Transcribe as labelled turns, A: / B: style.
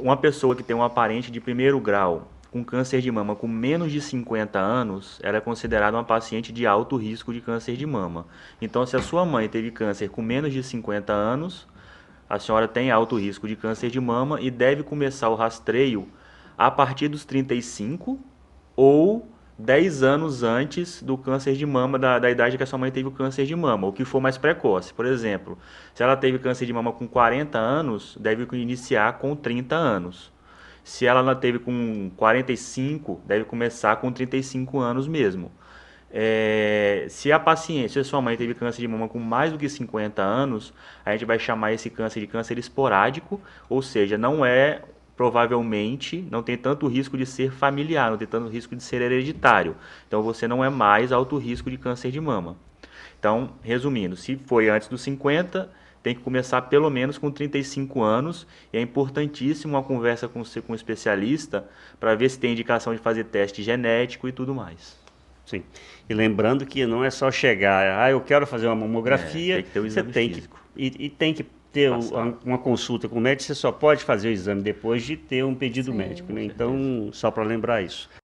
A: uma pessoa que tem um parente de primeiro grau com câncer de mama com menos de 50 anos, ela é considerada uma paciente de alto risco de câncer de mama. Então, se a sua mãe teve câncer com menos de 50 anos, a senhora tem alto risco de câncer de mama e deve começar o rastreio a partir dos 35 ou 10 anos antes do câncer de mama, da, da idade que a sua mãe teve o câncer de mama, ou que for mais precoce. Por exemplo, se ela teve câncer de mama com 40 anos, deve iniciar com 30 anos. Se ela teve com 45, deve começar com 35 anos mesmo. É, se a paciente, se a sua mãe teve câncer de mama com mais do que 50 anos, a gente vai chamar esse câncer de câncer esporádico, ou seja, não é provavelmente não tem tanto risco de ser familiar, não tem tanto risco de ser hereditário. Então você não é mais alto risco de câncer de mama. Então, resumindo, se foi antes dos 50, tem que começar pelo menos com 35 anos e é importantíssimo uma conversa com, com um especialista para ver se tem indicação de fazer teste genético e tudo mais. Sim. E lembrando que não é só chegar, ah, eu quero fazer uma mamografia, é, tem que ter um exame
B: você tem
C: físico. que e, e tem que ter uma consulta com o médico, você só pode fazer o exame depois de ter um pedido Sim, médico. Né? Então, só para lembrar isso.